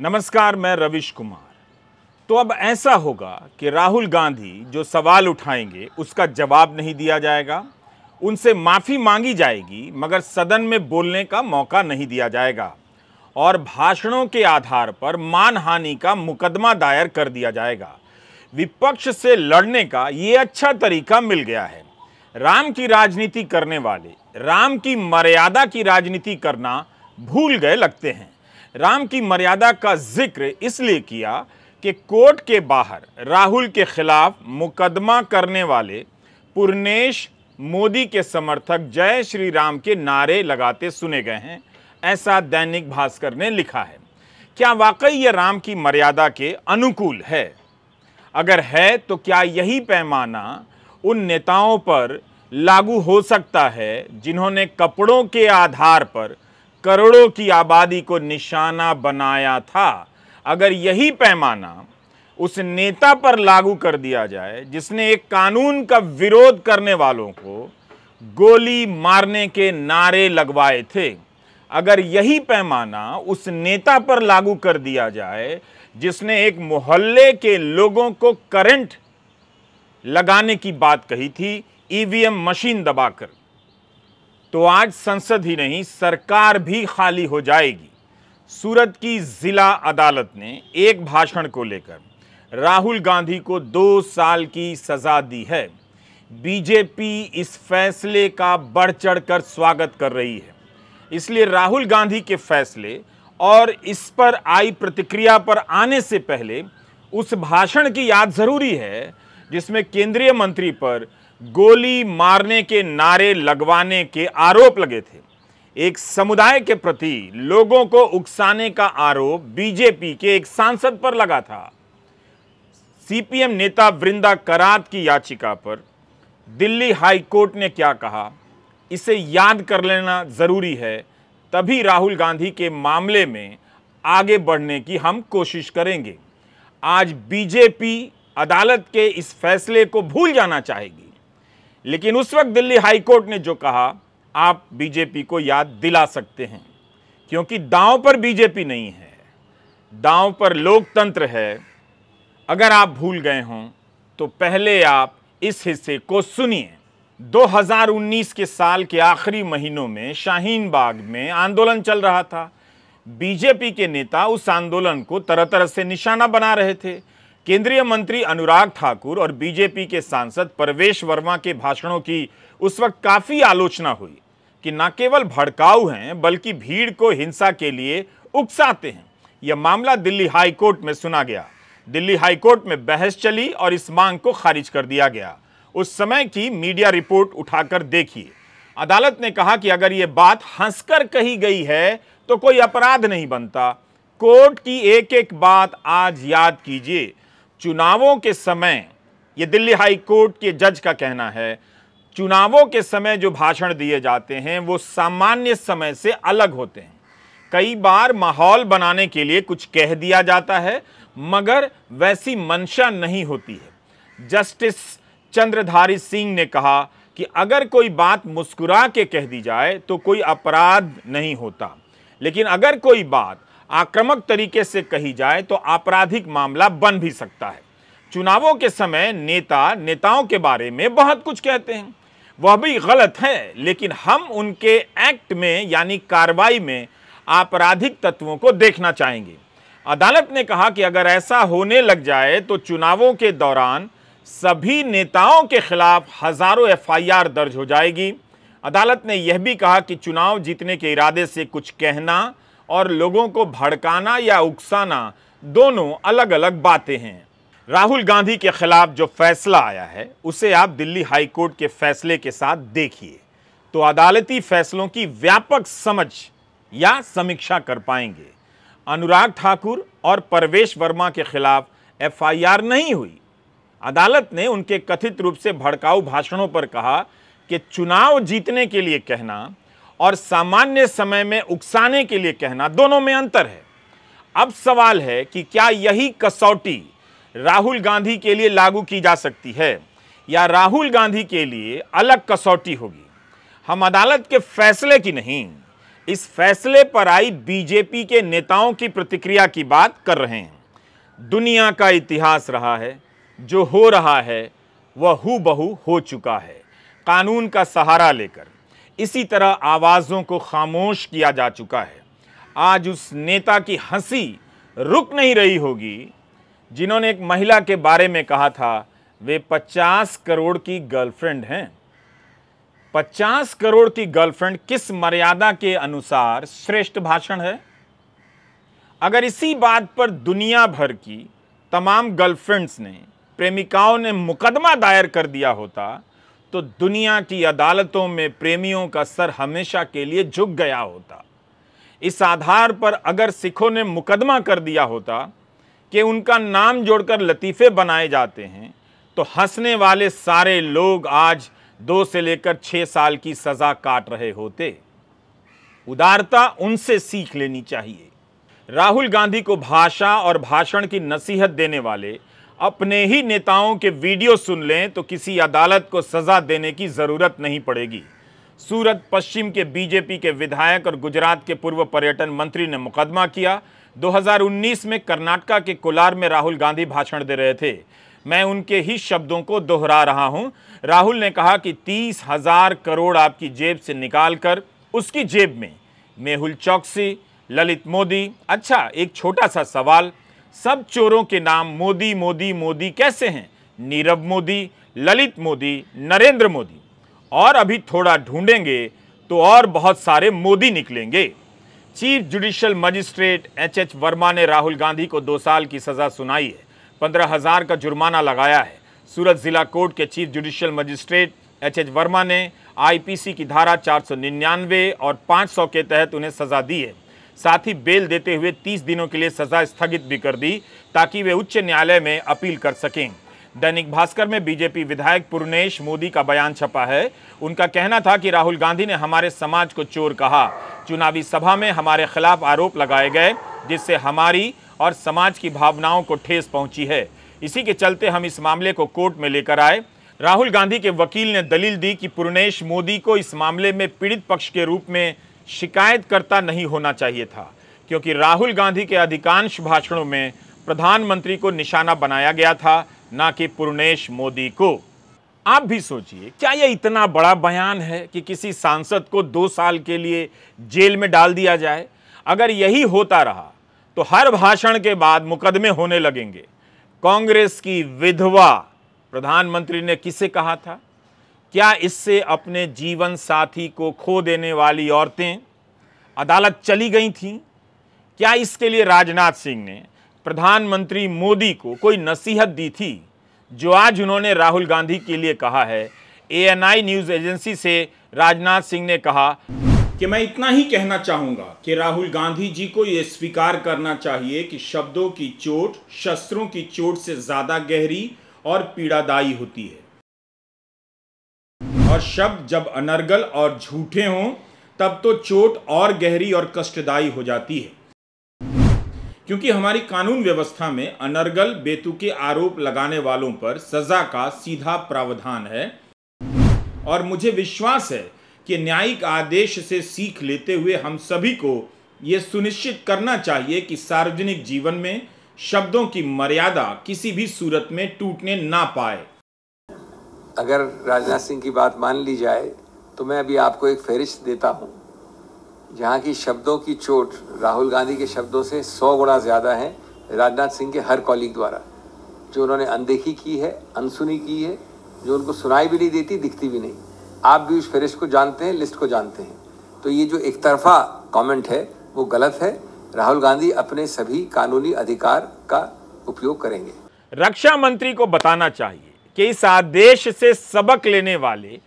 नमस्कार मैं रविश कुमार तो अब ऐसा होगा कि राहुल गांधी जो सवाल उठाएंगे उसका जवाब नहीं दिया जाएगा उनसे माफ़ी मांगी जाएगी मगर सदन में बोलने का मौका नहीं दिया जाएगा और भाषणों के आधार पर मानहानि का मुकदमा दायर कर दिया जाएगा विपक्ष से लड़ने का ये अच्छा तरीका मिल गया है राम की राजनीति करने वाले राम की मर्यादा की राजनीति करना भूल गए लगते हैं राम की मर्यादा का जिक्र इसलिए किया कि कोर्ट के बाहर राहुल के खिलाफ मुकदमा करने वाले पुर्नेश मोदी के समर्थक जय श्री राम के नारे लगाते सुने गए हैं ऐसा दैनिक भास्कर ने लिखा है क्या वाकई यह राम की मर्यादा के अनुकूल है अगर है तो क्या यही पैमाना उन नेताओं पर लागू हो सकता है जिन्होंने कपड़ों के आधार पर करोड़ों की आबादी को निशाना बनाया था अगर यही पैमाना उस नेता पर लागू कर दिया जाए जिसने एक कानून का विरोध करने वालों को गोली मारने के नारे लगवाए थे अगर यही पैमाना उस नेता पर लागू कर दिया जाए जिसने एक मोहल्ले के लोगों को करंट लगाने की बात कही थी ईवीएम मशीन दबाकर तो आज संसद ही नहीं सरकार भी खाली हो जाएगी सूरत की ज़िला अदालत ने एक भाषण को लेकर राहुल गांधी को दो साल की सज़ा दी है बीजेपी इस फैसले का बढ़ चढ़कर स्वागत कर रही है इसलिए राहुल गांधी के फैसले और इस पर आई प्रतिक्रिया पर आने से पहले उस भाषण की याद ज़रूरी है जिसमें केंद्रीय मंत्री पर गोली मारने के नारे लगवाने के आरोप लगे थे एक समुदाय के प्रति लोगों को उकसाने का आरोप बीजेपी के एक सांसद पर लगा था सीपीएम नेता वृंदा करात की याचिका पर दिल्ली हाई कोर्ट ने क्या कहा इसे याद कर लेना ज़रूरी है तभी राहुल गांधी के मामले में आगे बढ़ने की हम कोशिश करेंगे आज बीजेपी अदालत के इस फैसले को भूल जाना चाहेगी लेकिन उस वक्त दिल्ली हाईकोर्ट ने जो कहा आप बीजेपी को याद दिला सकते हैं क्योंकि दांव पर बीजेपी नहीं है दांव पर लोकतंत्र है अगर आप भूल गए हों तो पहले आप इस हिस्से को सुनिए 2019 के साल के आखिरी महीनों में शाहीन बाग में आंदोलन चल रहा था बीजेपी के नेता उस आंदोलन को तरह तरह से निशाना बना रहे थे केंद्रीय मंत्री अनुराग ठाकुर और बीजेपी के सांसद परवेश वर्मा के भाषणों की उस वक्त काफी आलोचना हुई कि न केवल भड़काऊ हैं बल्कि भीड़ को हिंसा के लिए उकसाते हैं यह मामला दिल्ली हाईकोर्ट में सुना गया दिल्ली हाईकोर्ट में बहस चली और इस मांग को खारिज कर दिया गया उस समय की मीडिया रिपोर्ट उठाकर देखिए अदालत ने कहा कि अगर ये बात हंसकर कही गई है तो कोई अपराध नहीं बनता कोर्ट की एक एक बात आज याद कीजिए चुनावों के समय ये दिल्ली हाई कोर्ट के जज का कहना है चुनावों के समय जो भाषण दिए जाते हैं वो सामान्य समय से अलग होते हैं कई बार माहौल बनाने के लिए कुछ कह दिया जाता है मगर वैसी मंशा नहीं होती है जस्टिस चंद्रधारी सिंह ने कहा कि अगर कोई बात मुस्कुरा के कह दी जाए तो कोई अपराध नहीं होता लेकिन अगर कोई बात आक्रामक तरीके से कही जाए तो आपराधिक मामला बन भी सकता है चुनावों के समय नेता नेताओं के बारे में बहुत कुछ कहते हैं वह भी गलत है लेकिन हम उनके एक्ट में यानी कार्रवाई में आपराधिक तत्वों को देखना चाहेंगे अदालत ने कहा कि अगर ऐसा होने लग जाए तो चुनावों के दौरान सभी नेताओं के खिलाफ हजारों एफआईआर दर्ज हो जाएगी अदालत ने यह भी कहा कि चुनाव जीतने के इरादे से कुछ कहना और लोगों को भड़काना या उकसाना दोनों अलग अलग बातें हैं राहुल गांधी के खिलाफ जो फैसला आया है उसे आप दिल्ली हाईकोर्ट के फैसले के साथ देखिए तो अदालती फैसलों की व्यापक समझ या समीक्षा कर पाएंगे अनुराग ठाकुर और परवेश वर्मा के खिलाफ एफआईआर नहीं हुई अदालत ने उनके कथित रूप से भड़काऊ भाषणों पर कहा कि चुनाव जीतने के लिए कहना और सामान्य समय में उकसाने के लिए कहना दोनों में अंतर है अब सवाल है कि क्या यही कसौटी राहुल गांधी के लिए लागू की जा सकती है या राहुल गांधी के लिए अलग कसौटी होगी हम अदालत के फैसले की नहीं इस फैसले पर आई बीजेपी के नेताओं की प्रतिक्रिया की बात कर रहे हैं दुनिया का इतिहास रहा है जो हो रहा है वह हु बहू हो चुका है कानून का सहारा लेकर इसी तरह आवाज़ों को खामोश किया जा चुका है आज उस नेता की हंसी रुक नहीं रही होगी जिन्होंने एक महिला के बारे में कहा था वे 50 करोड़ की गर्लफ्रेंड हैं 50 करोड़ की गर्लफ्रेंड किस मर्यादा के अनुसार श्रेष्ठ भाषण है अगर इसी बात पर दुनिया भर की तमाम गर्लफ्रेंड्स ने प्रेमिकाओं ने मुकदमा दायर कर दिया होता तो दुनिया की अदालतों में प्रेमियों का सर हमेशा के लिए झुक गया होता इस आधार पर अगर सिखों ने मुकदमा कर दिया होता कि उनका नाम जोड़कर लतीफ़े बनाए जाते हैं तो हंसने वाले सारे लोग आज दो से लेकर छः साल की सज़ा काट रहे होते उदारता उनसे सीख लेनी चाहिए राहुल गांधी को भाषा और भाषण की नसीहत देने वाले अपने ही नेताओं के वीडियो सुन लें तो किसी अदालत को सज़ा देने की ज़रूरत नहीं पड़ेगी सूरत पश्चिम के बीजेपी के विधायक और गुजरात के पूर्व पर्यटन मंत्री ने मुकदमा किया 2019 में कर्नाटका के कोलार में राहुल गांधी भाषण दे रहे थे मैं उनके ही शब्दों को दोहरा रहा हूं राहुल ने कहा कि तीस हजार करोड़ आपकी जेब से निकाल कर उसकी जेब में मेहुल चौकसी ललित मोदी अच्छा एक छोटा सा सवाल सब चोरों के नाम मोदी मोदी मोदी कैसे हैं नीरव मोदी ललित मोदी नरेंद्र मोदी और अभी थोड़ा ढूंढेंगे तो और बहुत सारे मोदी निकलेंगे chief judicial magistrate H H Verma ने राहुल गांधी को दो साल की सज़ा सुनाई है पंद्रह हज़ार का जुर्माना लगाया है सूरत ज़िला कोर्ट के chief judicial magistrate H H Verma ने आईपीसी की धारा 499 और 500 के तहत उन्हें सज़ा दी है साथ ही बेल देते हुए 30 दिनों के लिए सजा स्थगित भी कर दी ताकि वे उच्च न्यायालय में अपील कर सकें दैनिक भास्कर में बीजेपी विधायक पूर्णेश मोदी का बयान छपा है उनका कहना था कि राहुल गांधी ने हमारे समाज को चोर कहा चुनावी सभा में हमारे खिलाफ आरोप लगाए गए जिससे हमारी और समाज की भावनाओं को ठेस पहुंची है इसी के चलते हम इस मामले को कोर्ट में लेकर आए राहुल गांधी के वकील ने दलील दी कि पूर्णेश मोदी को इस मामले में पीड़ित पक्ष के रूप में शिकायतकर्ता नहीं होना चाहिए था क्योंकि राहुल गांधी के अधिकांश भाषणों में प्रधानमंत्री को निशाना बनाया गया था ना कि पूर्णेश मोदी को आप भी सोचिए क्या यह इतना बड़ा बयान है कि किसी सांसद को दो साल के लिए जेल में डाल दिया जाए अगर यही होता रहा तो हर भाषण के बाद मुकदमे होने लगेंगे कांग्रेस की विधवा प्रधानमंत्री ने किसे कहा था क्या इससे अपने जीवन साथी को खो देने वाली औरतें अदालत चली गई थीं क्या इसके लिए राजनाथ सिंह ने प्रधानमंत्री मोदी को कोई नसीहत दी थी जो आज उन्होंने राहुल गांधी के लिए कहा है एएनआई न्यूज़ एजेंसी से राजनाथ सिंह ने कहा कि मैं इतना ही कहना चाहूँगा कि राहुल गांधी जी को ये स्वीकार करना चाहिए कि शब्दों की चोट शस्त्रों की चोट से ज़्यादा गहरी और पीड़ादायी होती है और शब्द जब अनर्गल और झूठे हों तब तो चोट और गहरी और कष्टदायी हो जाती है क्योंकि हमारी कानून व्यवस्था में अनर्गल बेतुके आरोप लगाने वालों पर सजा का सीधा प्रावधान है और मुझे विश्वास है कि न्यायिक आदेश से सीख लेते हुए हम सभी को यह सुनिश्चित करना चाहिए कि सार्वजनिक जीवन में शब्दों की मर्यादा किसी भी सूरत में टूटने ना पाए अगर राजनाथ सिंह की बात मान ली जाए तो मैं अभी आपको एक फहरिश्त देता हूँ जहाँ की शब्दों की चोट राहुल गांधी के शब्दों से सौ गुणा ज़्यादा है राजनाथ सिंह के हर कॉलिग द्वारा जो उन्होंने अनदेखी की है अनसुनी की है जो उनको सुनाई भी नहीं देती दिखती भी नहीं आप भी उस फहरिश को जानते हैं लिस्ट को जानते हैं तो ये जो एक तरफा कॉमेंट है वो गलत है राहुल गांधी अपने सभी कानूनी अधिकार का उपयोग करेंगे रक्षा मंत्री को बताना चाहिए कि इस आदेश से सबक लेने वाले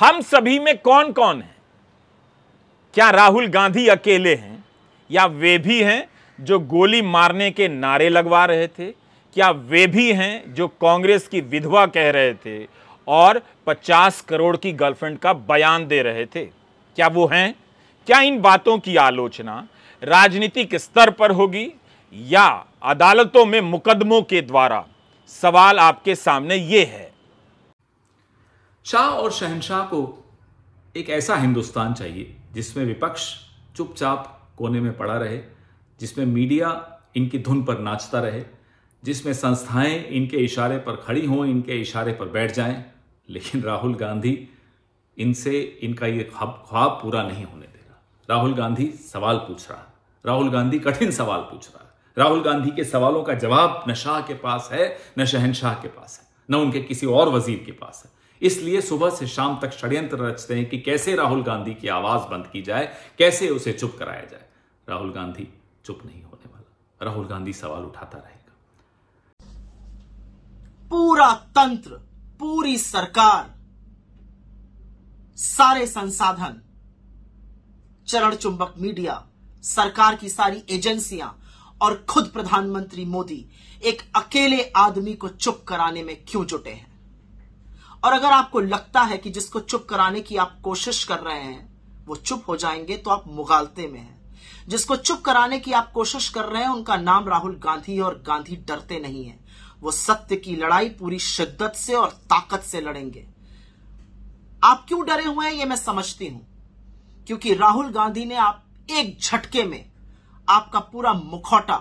हम सभी में कौन कौन है क्या राहुल गांधी अकेले हैं या वे भी हैं जो गोली मारने के नारे लगवा रहे थे क्या वे भी हैं जो कांग्रेस की विधवा कह रहे थे और 50 करोड़ की गर्लफ्रेंड का बयान दे रहे थे क्या वो हैं क्या इन बातों की आलोचना राजनीतिक स्तर पर होगी या अदालतों में मुकदमों के द्वारा सवाल आपके सामने ये है शाह और शहनशाह को एक ऐसा हिंदुस्तान चाहिए जिसमें विपक्ष चुपचाप कोने में पड़ा रहे जिसमें मीडिया इनकी धुन पर नाचता रहे जिसमें संस्थाएं इनके इशारे पर खड़ी हों इनके इशारे पर बैठ जाएं लेकिन राहुल गांधी इनसे इनका ये ख्वाब ख्वाब पूरा नहीं होने दे रहा राहुल गांधी सवाल पूछ रहा राहुल गांधी कठिन सवाल पूछ रहा राहुल गांधी के सवालों का जवाब न शाह के पास है न शहनशाह के पास है न उनके किसी और वजीर के पास है इसलिए सुबह से शाम तक षड्यंत्र रचते हैं कि कैसे राहुल गांधी की आवाज बंद की जाए कैसे उसे चुप कराया जाए राहुल गांधी चुप नहीं होने वाला राहुल गांधी सवाल उठाता रहेगा पूरा तंत्र पूरी सरकार सारे संसाधन चरण चुंबक मीडिया सरकार की सारी एजेंसियां और खुद प्रधानमंत्री मोदी एक अकेले आदमी को चुप कराने में क्यों जुटे हैं और अगर आपको लगता है कि जिसको चुप कराने की आप कोशिश कर रहे हैं वो चुप हो जाएंगे तो आप मुगालते में हैं जिसको चुप कराने की आप कोशिश कर रहे हैं उनका नाम राहुल गांधी और गांधी डरते नहीं है वो सत्य की लड़ाई पूरी शिद्दत से और ताकत से लड़ेंगे आप क्यों डरे हुए हैं ये मैं समझती हूं क्योंकि राहुल गांधी ने आप एक झटके में आपका पूरा मुखौटा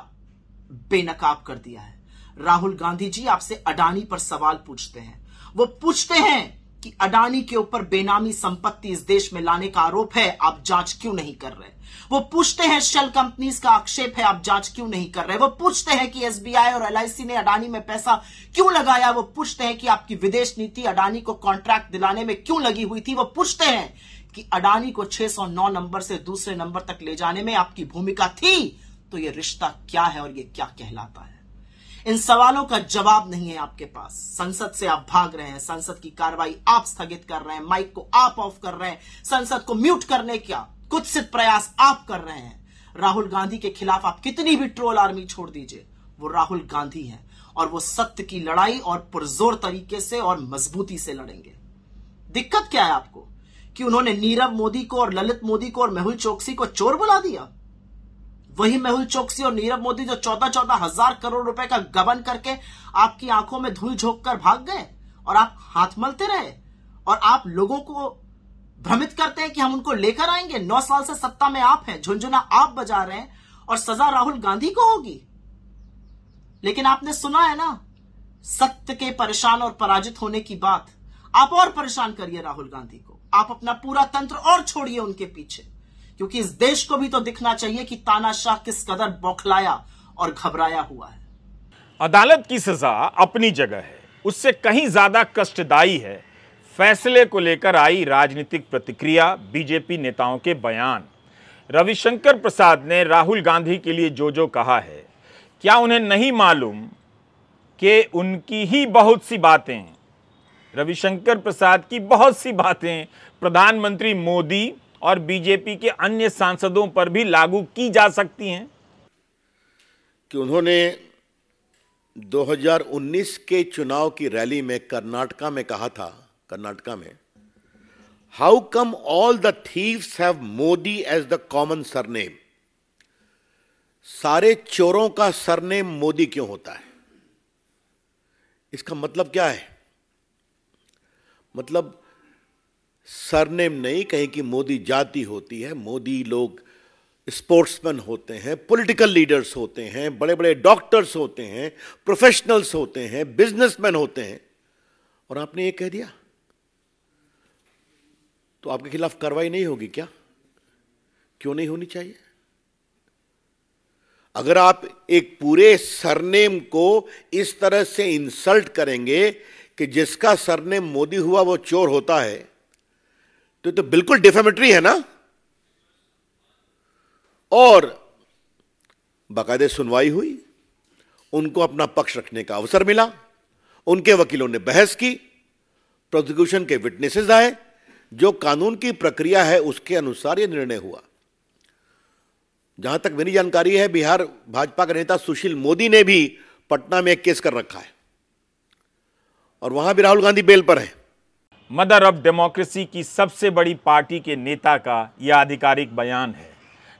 बेनकाब कर दिया है राहुल गांधी जी आपसे अडानी पर सवाल पूछते हैं वो पूछते हैं कि अडानी के ऊपर बेनामी संपत्ति इस देश में लाने का आरोप है आप जांच क्यों नहीं कर रहे वो पूछते हैं शेल कंपनीज का आक्षेप है आप जांच क्यों नहीं कर रहे वो पूछते हैं कि एसबीआई और एलआईसी ने अडानी में पैसा क्यों लगाया वो पूछते हैं कि आपकी विदेश नीति अडानी को कॉन्ट्रैक्ट दिलाने में क्यों लगी हुई थी वो पूछते हैं कि अडानी को 609 नंबर से दूसरे नंबर तक ले जाने में आपकी भूमिका थी तो यह रिश्ता क्या है और यह क्या कहलाता है इन सवालों का जवाब नहीं है आपके पास संसद से आप भाग रहे हैं संसद की कार्रवाई आप स्थगित कर रहे हैं माइक को आप ऑफ कर रहे हैं संसद को म्यूट करने का कुत्सित प्रयास आप कर रहे हैं राहुल गांधी के खिलाफ आप कितनी भी ट्रोल आर्मी छोड़ दीजिए वो राहुल गांधी हैं और वो सत्य की लड़ाई और पुरजोर तरीके से और मजबूती से लड़ेंगे दिक्कत क्या है आपको कि उन्होंने नीरव मोदी को और ललित मोदी को और मेहुल चौकसी को चोर बुला दिया वही मेहुल चौकसी और नीरव मोदी जो चौदह चौदह हजार करोड़ रुपए का गबन करके आपकी आंखों में धूल झोंक कर भाग गए और आप हाथ मलते रहे और आप लोगों को भ्रमित करते हैं कि हम उनको लेकर आएंगे नौ साल से सत्ता में आप हैं झुंझुना आप बजा रहे हैं और सजा राहुल गांधी को होगी लेकिन आपने सुना है ना सत्य के परेशान और पराजित होने की बात आप और परेशान करिए राहुल गांधी को आप अपना पूरा तंत्र और छोड़िए उनके पीछे क्योंकि इस देश को भी तो दिखना चाहिए कि तानाशाह किस कदर बौखलाया और घबराया हुआ है अदालत की सजा अपनी जगह है उससे कहीं ज्यादा कष्टदायी है फैसले को लेकर आई राजनीतिक प्रतिक्रिया बीजेपी नेताओं के बयान रविशंकर प्रसाद ने राहुल गांधी के लिए जो जो कहा है क्या उन्हें नहीं मालूम कि उनकी ही बहुत सी बातें रविशंकर प्रसाद की बहुत सी बातें प्रधानमंत्री मोदी और बीजेपी के अन्य सांसदों पर भी लागू की जा सकती हैं कि उन्होंने 2019 के चुनाव की रैली में कर्नाटका में कहा था कर्नाटका में how come all the thieves have Modi as the common surname सारे चोरों का सरनेम मोदी क्यों होता है इसका मतलब क्या है मतलब सरनेम नहीं कहीं की मोदी जाति होती है मोदी लोग स्पोर्ट्समैन होते हैं पॉलिटिकल लीडर्स होते हैं बड़े बड़े डॉक्टर्स होते हैं प्रोफेशनल्स होते हैं बिजनेसमैन होते हैं और आपने ये कह दिया तो आपके खिलाफ कार्रवाई नहीं होगी क्या क्यों नहीं होनी चाहिए अगर आप एक पूरे सरनेम को इस तरह से इंसल्ट करेंगे कि जिसका सरनेम मोदी हुआ वो चोर होता है तो तो बिल्कुल डिफेमेटरी है ना और बाकायदे सुनवाई हुई उनको अपना पक्ष रखने का अवसर मिला उनके वकीलों ने बहस की प्रोसिक्यूशन के विटनेसेस आए जो कानून की प्रक्रिया है उसके अनुसार यह निर्णय हुआ जहां तक मेरी जानकारी है बिहार भाजपा के नेता सुशील मोदी ने भी पटना में एक केस कर रखा है और वहां भी राहुल गांधी बेल पर है मदर ऑफ डेमोक्रेसी की सबसे बड़ी पार्टी के नेता का यह आधिकारिक बयान है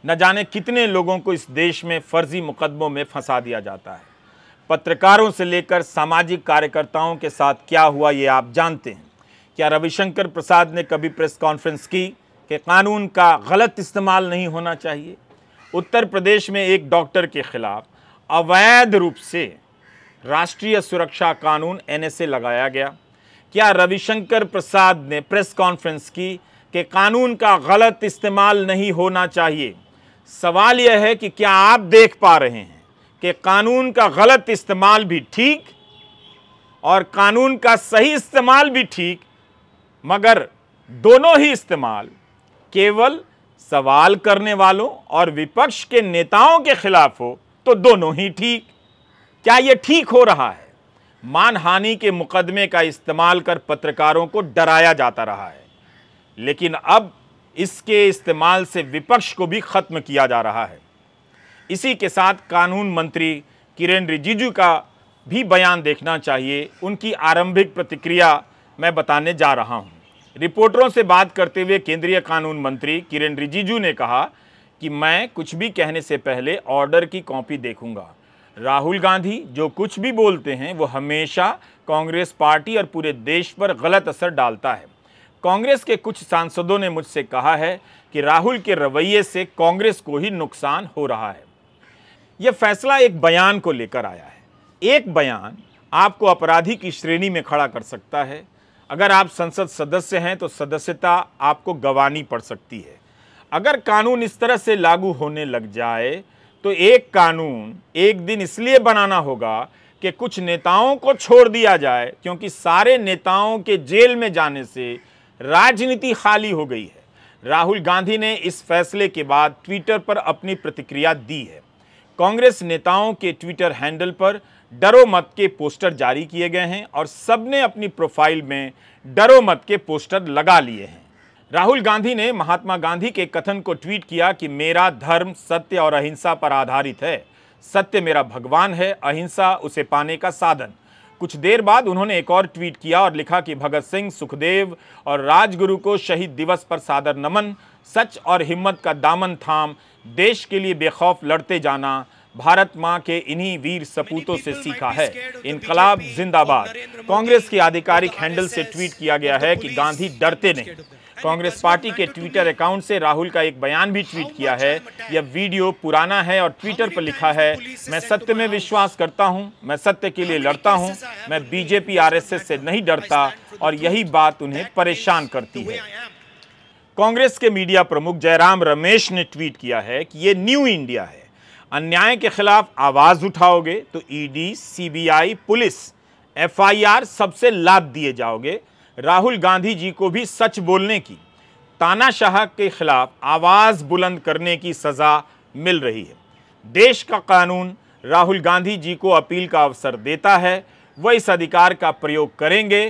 न जाने कितने लोगों को इस देश में फर्जी मुकदमों में फंसा दिया जाता है पत्रकारों से लेकर सामाजिक कार्यकर्ताओं के साथ क्या हुआ ये आप जानते हैं क्या रविशंकर प्रसाद ने कभी प्रेस कॉन्फ्रेंस की कि कानून का गलत इस्तेमाल नहीं होना चाहिए उत्तर प्रदेश में एक डॉक्टर के खिलाफ अवैध रूप से राष्ट्रीय सुरक्षा कानून एनएसए लगाया गया क्या रविशंकर प्रसाद ने प्रेस कॉन्फ्रेंस की कि कानून का गलत इस्तेमाल नहीं होना चाहिए सवाल यह है कि क्या आप देख पा रहे हैं कि कानून का गलत इस्तेमाल भी ठीक और कानून का सही इस्तेमाल भी ठीक मगर दोनों ही इस्तेमाल केवल सवाल करने वालों और विपक्ष के नेताओं के खिलाफ हो तो दोनों ही ठीक क्या ये ठीक हो रहा है मानहानि के मुकदमे का इस्तेमाल कर पत्रकारों को डराया जाता रहा है लेकिन अब इसके इस्तेमाल से विपक्ष को भी ख़त्म किया जा रहा है इसी के साथ कानून मंत्री किरेन रिजिजू का भी बयान देखना चाहिए उनकी आरंभिक प्रतिक्रिया मैं बताने जा रहा हूँ रिपोर्टरों से बात करते हुए केंद्रीय कानून मंत्री किरेन रिजिजू ने कहा कि मैं कुछ भी कहने से पहले ऑर्डर की कॉपी देखूंगा राहुल गांधी जो कुछ भी बोलते हैं वो हमेशा कांग्रेस पार्टी और पूरे देश पर गलत असर डालता है कांग्रेस के कुछ सांसदों ने मुझसे कहा है कि राहुल के रवैये से कांग्रेस को ही नुकसान हो रहा है यह फैसला एक बयान को लेकर आया है एक बयान आपको अपराधी की श्रेणी में खड़ा कर सकता है अगर आप संसद सदस्य हैं तो सदस्यता आपको गंवानी पड़ सकती है अगर कानून इस तरह से लागू होने लग जाए तो एक कानून एक दिन इसलिए बनाना होगा कि कुछ नेताओं को छोड़ दिया जाए क्योंकि सारे नेताओं के जेल में जाने से राजनीति खाली हो गई है राहुल गांधी ने इस फैसले के बाद ट्विटर पर अपनी प्रतिक्रिया दी है कांग्रेस नेताओं के ट्विटर हैंडल पर डरो मत के पोस्टर जारी किए गए हैं और सबने अपनी प्रोफाइल में डरो मत के पोस्टर लगा लिए हैं राहुल गांधी ने महात्मा गांधी के कथन को ट्वीट किया कि मेरा धर्म सत्य और अहिंसा पर आधारित है सत्य मेरा भगवान है अहिंसा उसे पाने का साधन कुछ देर बाद उन्होंने एक और ट्वीट किया और लिखा कि भगत सिंह सुखदेव और राजगुरु को शहीद दिवस पर सादर नमन सच और हिम्मत का दामन थाम देश के लिए बेखौफ लड़ते जाना भारत माँ के इन्हीं वीर सपूतों से सीखा है इनकलाब जिंदाबाद कांग्रेस के आधिकारिक हैंडल से ट्वीट किया गया है कि गांधी डरते नहीं कांग्रेस पार्टी के ट्विटर अकाउंट से राहुल का एक बयान भी ट्वीट किया है यह वीडियो पुराना है और ट्विटर पर लिखा है मैं सत्य में विश्वास करता हूं, मैं सत्य के लिए लड़ता हूं, मैं बीजेपी आरएसएस से नहीं डरता और यही बात उन्हें परेशान करती है कांग्रेस के मीडिया प्रमुख जयराम रमेश ने ट्वीट किया है कि ये न्यू इंडिया है अन्याय के खिलाफ आवाज उठाओगे तो ईडी सीबीआई पुलिस एफआईआर सबसे लाभ दिए जाओगे राहुल गांधी जी को भी सच बोलने की तानाशाह के खिलाफ आवाज़ बुलंद करने की सज़ा मिल रही है देश का कानून राहुल गांधी जी को अपील का अवसर देता है वह इस अधिकार का प्रयोग करेंगे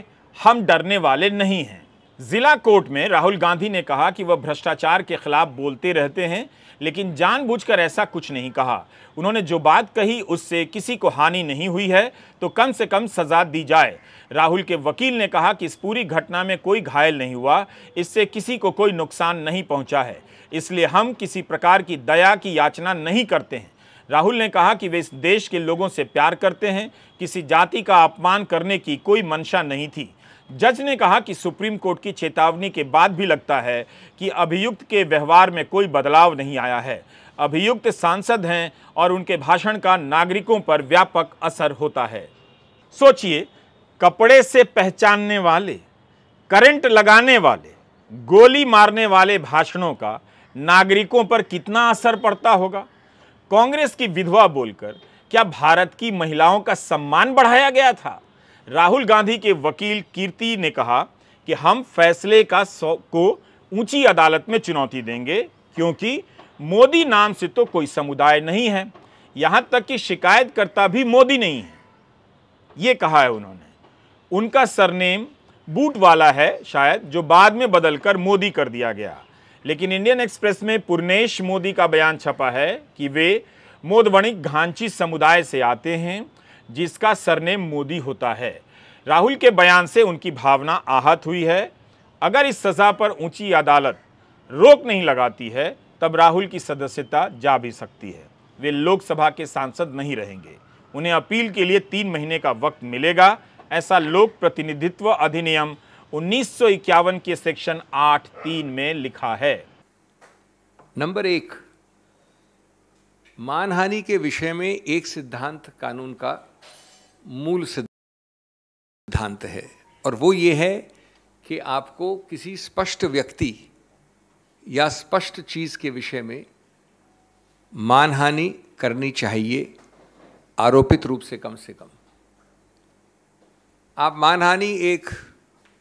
हम डरने वाले नहीं हैं जिला कोर्ट में राहुल गांधी ने कहा कि वह भ्रष्टाचार के खिलाफ बोलते रहते हैं लेकिन जानबूझकर ऐसा कुछ नहीं कहा उन्होंने जो बात कही उससे किसी को हानि नहीं हुई है तो कम से कम सजा दी जाए राहुल के वकील ने कहा कि इस पूरी घटना में कोई घायल नहीं हुआ इससे किसी को कोई नुकसान नहीं पहुंचा है इसलिए हम किसी प्रकार की दया की याचना नहीं करते हैं राहुल ने कहा कि वे इस देश के लोगों से प्यार करते हैं किसी जाति का अपमान करने की कोई मंशा नहीं थी जज ने कहा कि सुप्रीम कोर्ट की चेतावनी के बाद भी लगता है कि अभियुक्त के व्यवहार में कोई बदलाव नहीं आया है अभियुक्त सांसद हैं और उनके भाषण का नागरिकों पर व्यापक असर होता है सोचिए कपड़े से पहचानने वाले करंट लगाने वाले गोली मारने वाले भाषणों का नागरिकों पर कितना असर पड़ता होगा कांग्रेस की विधवा बोलकर क्या भारत की महिलाओं का सम्मान बढ़ाया गया था राहुल गांधी के वकील कीर्ति ने कहा कि हम फैसले का को ऊंची अदालत में चुनौती देंगे क्योंकि मोदी नाम से तो कोई समुदाय नहीं है यहां तक कि शिकायतकर्ता भी मोदी नहीं है ये कहा है उन्होंने उनका सरनेम बूट वाला है शायद जो बाद में बदलकर मोदी कर दिया गया लेकिन इंडियन एक्सप्रेस में पूर्णेश मोदी का बयान छपा है कि वे मोदवणिक घांची समुदाय से आते हैं जिसका सरनेम मोदी होता है राहुल के बयान से उनकी भावना आहत हुई है अगर इस सज़ा पर ऊंची अदालत रोक नहीं लगाती है तब राहुल की सदस्यता जा भी सकती है वे लोकसभा के सांसद नहीं रहेंगे उन्हें अपील के लिए तीन महीने का वक्त मिलेगा ऐसा लोक प्रतिनिधित्व अधिनियम उन्नीस के सेक्शन आठ तीन में लिखा है नंबर एक मानहानि के विषय में एक सिद्धांत कानून का मूल सिद्धांत है और वो ये है कि आपको किसी स्पष्ट व्यक्ति या स्पष्ट चीज़ के विषय में मानहानि करनी चाहिए आरोपित रूप से कम से कम आप मानहानि एक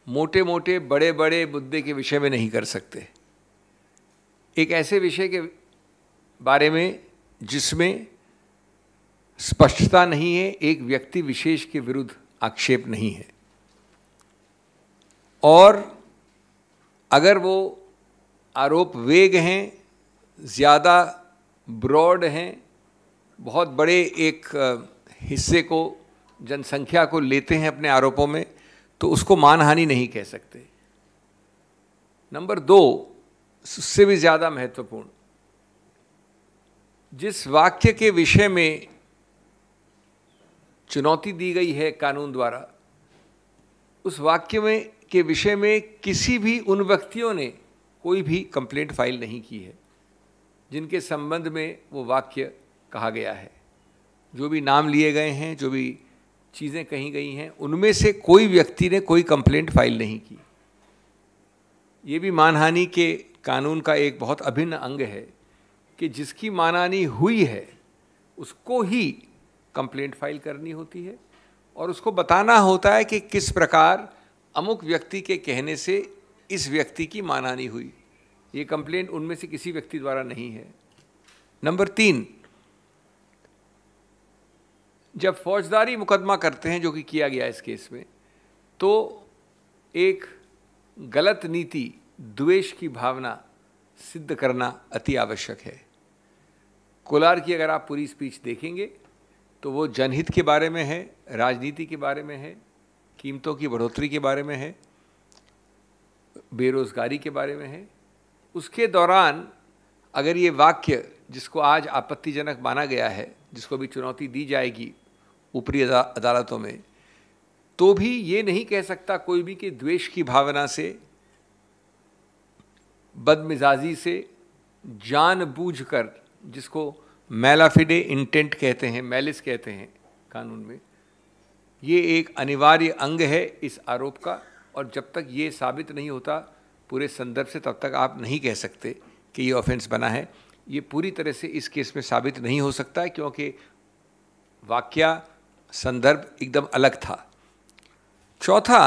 मोटे मोटे बड़े बड़े मुद्दे के विषय में नहीं कर सकते एक ऐसे विषय के बारे में जिसमें स्पष्टता नहीं है एक व्यक्ति विशेष के विरुद्ध आक्षेप नहीं है और अगर वो आरोप वेग हैं ज़्यादा ब्रॉड हैं बहुत बड़े एक हिस्से को जनसंख्या को लेते हैं अपने आरोपों में तो उसको मानहानि नहीं कह सकते नंबर दो उससे भी ज़्यादा महत्वपूर्ण जिस वाक्य के विषय में चुनौती दी गई है कानून द्वारा उस वाक्य में के विषय में किसी भी उन व्यक्तियों ने कोई भी कंप्लेंट फाइल नहीं की है जिनके संबंध में वो वाक्य कहा गया है जो भी नाम लिए गए हैं जो भी चीज़ें कही गई हैं उनमें से कोई व्यक्ति ने कोई कंप्लेंट फाइल नहीं की ये भी मानहानि के कानून का एक बहुत अभिन्न अंग है कि जिसकी मानहानि हुई है उसको ही कंप्लेंट फाइल करनी होती है और उसको बताना होता है कि किस प्रकार अमुक व्यक्ति के कहने से इस व्यक्ति की मानहानी हुई ये कंप्लेंट उनमें से किसी व्यक्ति द्वारा नहीं है नंबर तीन जब फौजदारी मुकदमा करते हैं जो कि किया गया इस केस में तो एक गलत नीति द्वेष की भावना सिद्ध करना अति आवश्यक है कोलार की अगर आप पूरी स्पीच देखेंगे तो वो जनहित के बारे में है राजनीति के बारे में है कीमतों की बढ़ोतरी के बारे में है बेरोज़गारी के बारे में है उसके दौरान अगर ये वाक्य जिसको आज आपत्तिजनक माना गया है जिसको भी चुनौती दी जाएगी ऊपरी अदालतों में तो भी ये नहीं कह सकता कोई भी कि द्वेष की भावना से बदमिजाजी से जानबूझकर जिसको मेलाफिडे इंटेंट कहते हैं मैलिस कहते हैं कानून में ये एक अनिवार्य अंग है इस आरोप का और जब तक ये साबित नहीं होता पूरे संदर्भ से तब तक आप नहीं कह सकते कि ये ऑफेंस बना है ये पूरी तरह से इस केस में साबित नहीं हो सकता है क्योंकि वाक्य संदर्भ एकदम अलग था चौथा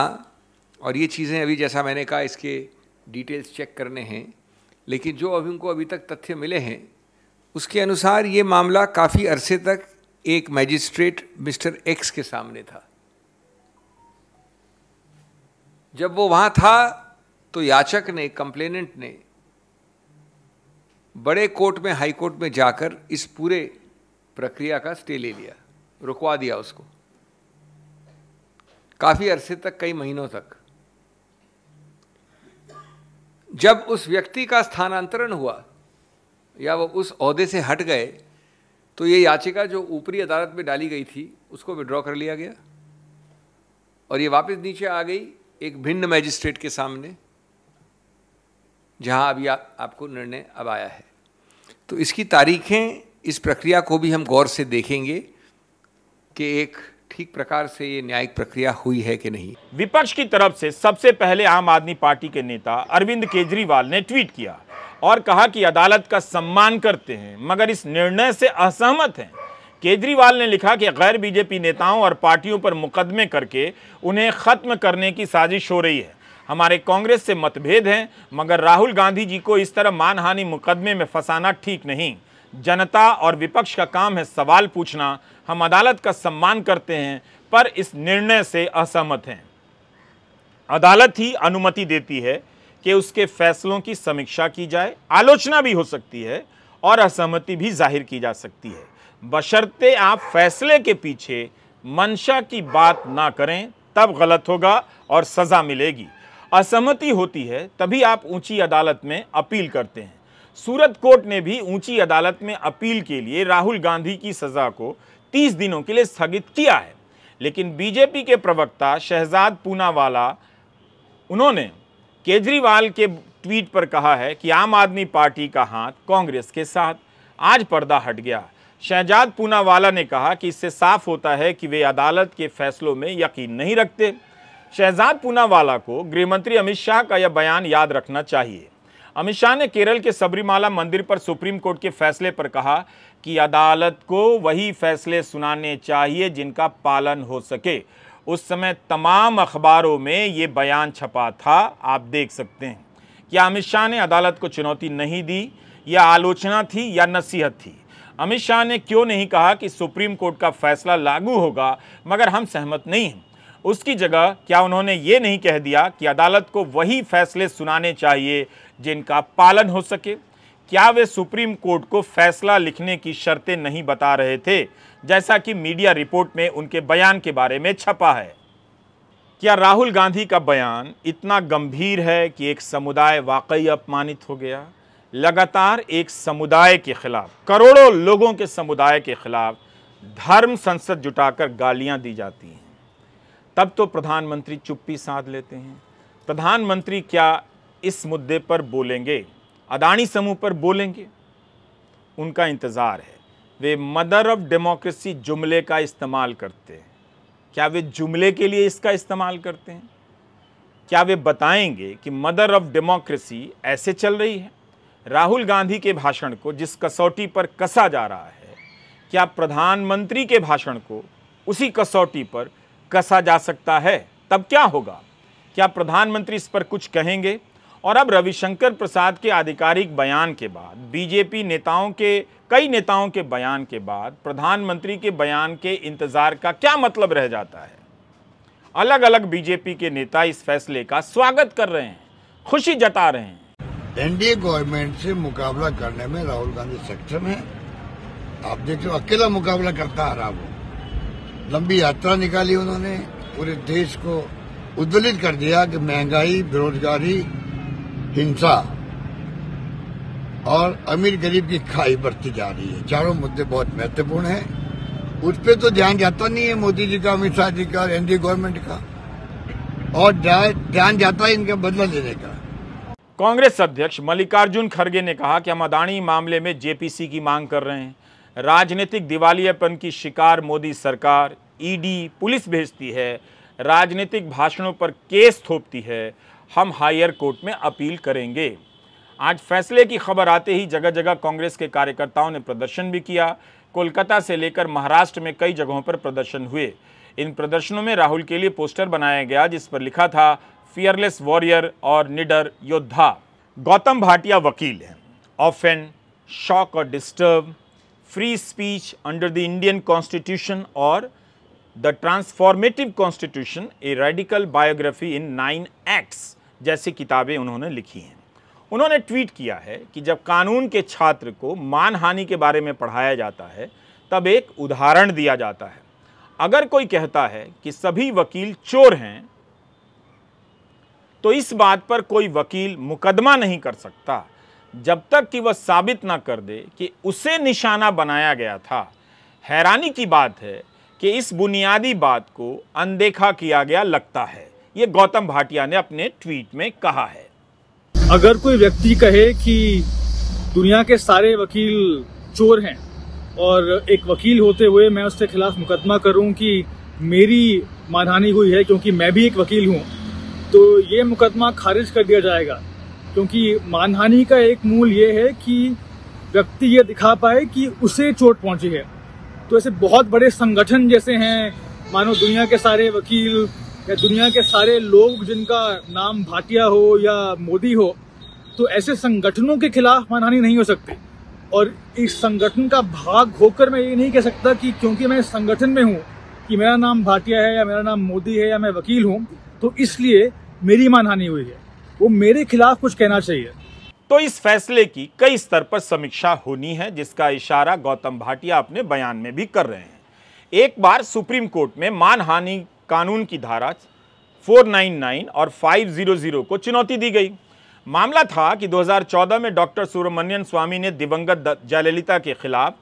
और ये चीज़ें अभी जैसा मैंने कहा इसके डिटेल्स चेक करने हैं लेकिन जो अभी उनको अभी तक तथ्य मिले हैं उसके अनुसार ये मामला काफ़ी अरसे तक एक मैजिस्ट्रेट मिस्टर एक्स के सामने था जब वो वहाँ था तो याचक ने कंप्लेनेंट ने बड़े कोर्ट में हाई कोर्ट में जाकर इस पूरे प्रक्रिया का स्टे ले लिया रुकवा दिया उसको काफ़ी अरसे तक कई महीनों तक जब उस व्यक्ति का स्थानांतरण हुआ या वो उस अहदे से हट गए तो ये याचिका जो ऊपरी अदालत में डाली गई थी उसको विड्रॉ कर लिया गया और ये वापस नीचे आ गई एक भिन्न मैजिस्ट्रेट के सामने जहां अभी आ, आपको निर्णय अब आया है तो इसकी तारीखें इस प्रक्रिया को भी हम गौर से देखेंगे कि एक ठीक प्रकार से ये न्यायिक प्रक्रिया हुई है कि नहीं विपक्ष की तरफ से सबसे पहले आम आदमी पार्टी के नेता अरविंद केजरीवाल ने ट्वीट किया और कहा कि अदालत का सम्मान करते हैं मगर इस निर्णय से असहमत हैं केजरीवाल ने लिखा कि गैर बीजेपी नेताओं और पार्टियों पर मुकदमे करके उन्हें ख़त्म करने की साजिश हो रही है हमारे कांग्रेस से मतभेद हैं मगर राहुल गांधी जी को इस तरह मानहानि मुकदमे में फंसाना ठीक नहीं जनता और विपक्ष का काम है सवाल पूछना हम अदालत का सम्मान करते हैं पर इस निर्णय से असहमत हैं अदालत ही अनुमति देती है कि उसके फैसलों की समीक्षा की जाए आलोचना भी हो सकती है और असहमति भी जाहिर की जा सकती है बशर्ते आप फैसले के पीछे मंशा की बात ना करें तब गलत होगा और सज़ा मिलेगी असहमति होती है तभी आप ऊंची अदालत में अपील करते हैं सूरत कोर्ट ने भी ऊंची अदालत में अपील के लिए राहुल गांधी की सज़ा को 30 दिनों के लिए स्थगित किया है लेकिन बीजेपी के प्रवक्ता शहजाद पूनावाला उन्होंने केजरीवाल के ट्वीट पर कहा है कि आम आदमी पार्टी का हाथ कांग्रेस के साथ आज पर्दा हट गया शहजाद पूनावाला ने कहा कि इससे साफ होता है कि वे अदालत के फैसलों में यकीन नहीं रखते शहजाद पूनावाला को गृहमंत्री अमित शाह का यह बयान याद रखना चाहिए अमित शाह ने केरल के सबरीमाला मंदिर पर सुप्रीम कोर्ट के फैसले पर कहा कि अदालत को वही फैसले सुनाने चाहिए जिनका पालन हो सके उस समय तमाम अखबारों में ये बयान छपा था आप देख सकते हैं कि अमित शाह ने अदालत को चुनौती नहीं दी या आलोचना थी या नसीहत थी अमित शाह ने क्यों नहीं कहा कि सुप्रीम कोर्ट का फैसला लागू होगा मगर हम सहमत नहीं हैं उसकी जगह क्या उन्होंने ये नहीं कह दिया कि अदालत को वही फैसले सुनाने चाहिए जिनका पालन हो सके क्या वे सुप्रीम कोर्ट को फैसला लिखने की शर्तें नहीं बता रहे थे जैसा कि मीडिया रिपोर्ट में उनके बयान के बारे में छपा है क्या राहुल गांधी का बयान इतना गंभीर है कि एक समुदाय वाकई अपमानित हो गया लगातार एक समुदाय के खिलाफ करोड़ों लोगों के समुदाय के खिलाफ धर्म संसद जुटाकर गालियां दी जाती हैं तब तो प्रधानमंत्री चुप्पी साध लेते हैं प्रधानमंत्री क्या इस मुद्दे पर बोलेंगे अदानी समूह पर बोलेंगे उनका इंतज़ार है वे मदर ऑफ डेमोक्रेसी जुमले का इस्तेमाल करते हैं क्या वे जुमले के लिए इसका इस्तेमाल करते हैं क्या वे बताएंगे कि मदर ऑफ डेमोक्रेसी ऐसे चल रही है राहुल गांधी के भाषण को जिस कसौटी पर कसा जा रहा है क्या प्रधानमंत्री के भाषण को उसी कसौटी पर कसा जा सकता है तब क्या होगा क्या प्रधानमंत्री इस पर कुछ कहेंगे और अब रविशंकर प्रसाद के आधिकारिक बयान के बाद बीजेपी नेताओं के कई नेताओं के बयान के बाद प्रधानमंत्री के बयान के इंतजार का क्या मतलब रह जाता है अलग अलग बीजेपी के नेता इस फैसले का स्वागत कर रहे हैं खुशी जता रहे हैं एनडीए गवर्नमेंट से मुकाबला करने में राहुल गांधी सक्षम है आप देखो अकेला मुकाबला करता आ रहा वो लंबी यात्रा निकाली उन्होंने पूरे देश को उद्वलित कर दिया कि महंगाई बेरोजगारी हिंसा और अमीर गरीब की खाई बढ़ती जा रही है चारों मुद्दे बहुत महत्वपूर्ण हैं उस पर तो ध्यान जाता नहीं है मोदी जी का अमित शाह जी का और एनडीए गवर्नमेंट का और ध्यान जाता है इनका बदला लेने का कांग्रेस अध्यक्ष मल्लिकार्जुन खड़गे ने कहा कि हम अदानी मामले में जेपीसी की मांग कर रहे हैं राजनीतिक दिवालियापन की शिकार मोदी सरकार ईडी पुलिस भेजती है राजनीतिक भाषणों पर केस थोपती है हम हायर कोर्ट में अपील करेंगे आज फैसले की खबर आते ही जगह जगह कांग्रेस के कार्यकर्ताओं ने प्रदर्शन भी किया कोलकाता से लेकर महाराष्ट्र में कई जगहों पर प्रदर्शन हुए इन प्रदर्शनों में राहुल के लिए पोस्टर बनाया गया जिस पर लिखा था फियरलेस वॉरियर और निडर योद्धा गौतम भाटिया वकील हैं ऑफेन शॉक और disturb free speech under the Indian constitution और the transformative constitution a radical biography in nine acts जैसी किताबें उन्होंने लिखी हैं उन्होंने ट्वीट किया है कि जब कानून के छात्र को मानहानि के बारे में पढ़ाया जाता है तब एक उदाहरण दिया जाता है अगर कोई कहता है कि सभी वकील चोर हैं तो इस बात पर कोई वकील मुकदमा नहीं कर सकता जब तक कि वह साबित ना कर दे कि उसे निशाना बनाया गया था हैरानी की बात है कि इस बुनियादी बात को अनदेखा किया गया लगता है ये गौतम भाटिया ने अपने ट्वीट में कहा है अगर कोई व्यक्ति कहे कि दुनिया के सारे वकील चोर हैं और एक वकील होते हुए मैं उसके खिलाफ मुकदमा करूं कि मेरी मानहानि हुई है क्योंकि मैं भी एक वकील हूं तो ये मुकदमा खारिज कर दिया जाएगा क्योंकि मानहानि का एक मूल ये है कि व्यक्ति ये दिखा पाए कि उसे चोट पहुंची है तो ऐसे बहुत बड़े संगठन जैसे हैं मानो दुनिया के सारे वकील या दुनिया के सारे लोग जिनका नाम भाटिया हो या मोदी हो तो ऐसे संगठनों के खिलाफ मानहानि नहीं हो सकती और इस संगठन का भाग होकर मैं ये नहीं कह सकता कि क्योंकि मैं संगठन में हूँ कि मेरा नाम भाटिया है या मेरा नाम मोदी है या मैं वकील हूँ तो इसलिए मेरी मानहानि हुई है वो मेरे खिलाफ कुछ कहना चाहिए तो इस फैसले की कई स्तर पर समीक्षा होनी है जिसका इशारा गौतम भाटिया अपने बयान में भी कर रहे हैं एक बार सुप्रीम कोर्ट में मानहानि कानून की धारा 499 और 500 को चुनौती दी गई मामला था कि 2014 में डॉक्टर सुब्रमण्यन स्वामी ने दिवंगत जयललिता के खिलाफ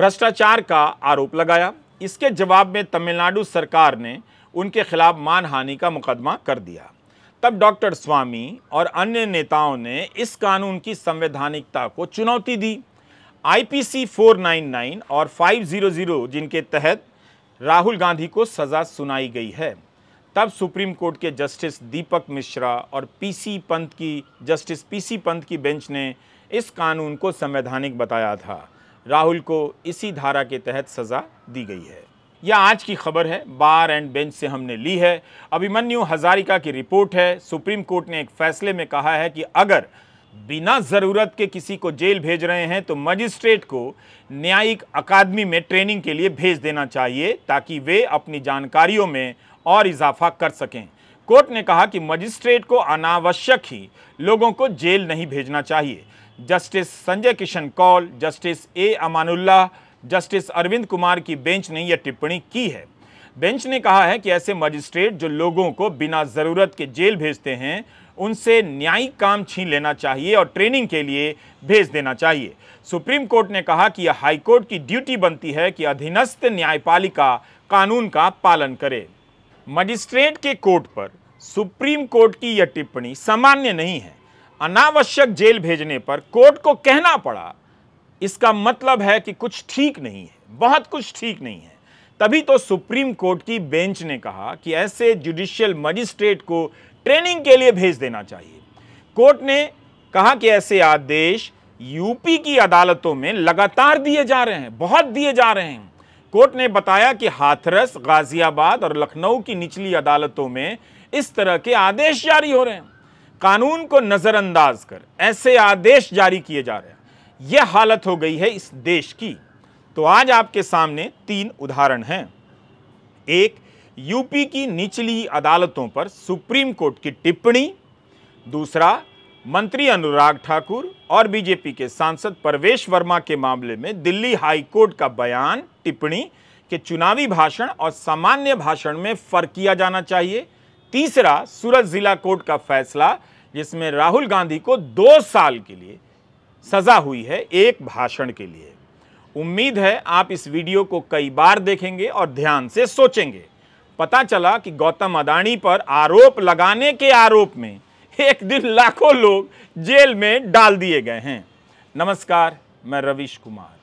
भ्रष्टाचार का आरोप लगाया इसके जवाब में तमिलनाडु सरकार ने उनके खिलाफ मानहानि का मुकदमा कर दिया तब डॉक्टर स्वामी और अन्य नेताओं ने इस कानून की संवैधानिकता को चुनौती दी आईपीसी 499 और 500 जिनके तहत राहुल गांधी को सज़ा सुनाई गई है तब सुप्रीम कोर्ट के जस्टिस दीपक मिश्रा और पीसी पंत की जस्टिस पीसी पंत की बेंच ने इस कानून को संवैधानिक बताया था राहुल को इसी धारा के तहत सज़ा दी गई है यह आज की खबर है बार एंड बेंच से हमने ली है अभिमन्यु हजारिका की रिपोर्ट है सुप्रीम कोर्ट ने एक फैसले में कहा है कि अगर बिना ज़रूरत के किसी को जेल भेज रहे हैं तो मजिस्ट्रेट को न्यायिक अकादमी में ट्रेनिंग के लिए भेज देना चाहिए ताकि वे अपनी जानकारियों में और इजाफा कर सकें कोर्ट ने कहा कि मजिस्ट्रेट को अनावश्यक ही लोगों को जेल नहीं भेजना चाहिए justice Sanjay Kishan Kaul justice A Amanullah justice Arvind Kumar की बेंच ने यह टिप्पणी की है बेंच ने कहा है कि ऐसे मजिस्ट्रेट जो लोगों को बिना ज़रूरत के जेल भेजते हैं उनसे न्यायिक काम छीन लेना चाहिए और ट्रेनिंग के लिए भेज देना चाहिए सुप्रीम कोर्ट ने कहा कि यह हाईकोर्ट की ड्यूटी बनती है कि अधीनस्थ न्यायपालिका कानून का पालन करे मजिस्ट्रेट के कोर्ट पर सुप्रीम कोर्ट की यह टिप्पणी सामान्य नहीं है अनावश्यक जेल भेजने पर कोर्ट को कहना पड़ा इसका मतलब है कि कुछ ठीक नहीं है बहुत कुछ ठीक नहीं है तभी तो सुप्रीम कोर्ट की बेंच ने कहा कि ऐसे जुडिशियल मजिस्ट्रेट को ट्रेनिंग के लिए भेज देना चाहिए कोर्ट ने कहा कि ऐसे आदेश यूपी की अदालतों में लगातार दिए जा रहे हैं बहुत दिए जा रहे हैं कोर्ट ने बताया कि हाथरस गाजियाबाद और लखनऊ की निचली अदालतों में इस तरह के आदेश जारी हो रहे हैं कानून को नज़रअंदाज कर ऐसे आदेश जारी किए जा रहे हैं यह हालत हो गई है इस देश की तो आज आपके सामने तीन उदाहरण हैं एक यूपी की निचली अदालतों पर सुप्रीम कोर्ट की टिप्पणी दूसरा मंत्री अनुराग ठाकुर और बीजेपी के सांसद परवेश वर्मा के मामले में दिल्ली हाई कोर्ट का बयान टिप्पणी के चुनावी भाषण और सामान्य भाषण में फर्क किया जाना चाहिए तीसरा सूरत जिला कोर्ट का फैसला जिसमें राहुल गांधी को दो साल के लिए सजा हुई है एक भाषण के लिए उम्मीद है आप इस वीडियो को कई बार देखेंगे और ध्यान से सोचेंगे पता चला कि गौतम अदाणी पर आरोप लगाने के आरोप में एक दिन लाखों लोग जेल में डाल दिए गए हैं नमस्कार मैं रवीश कुमार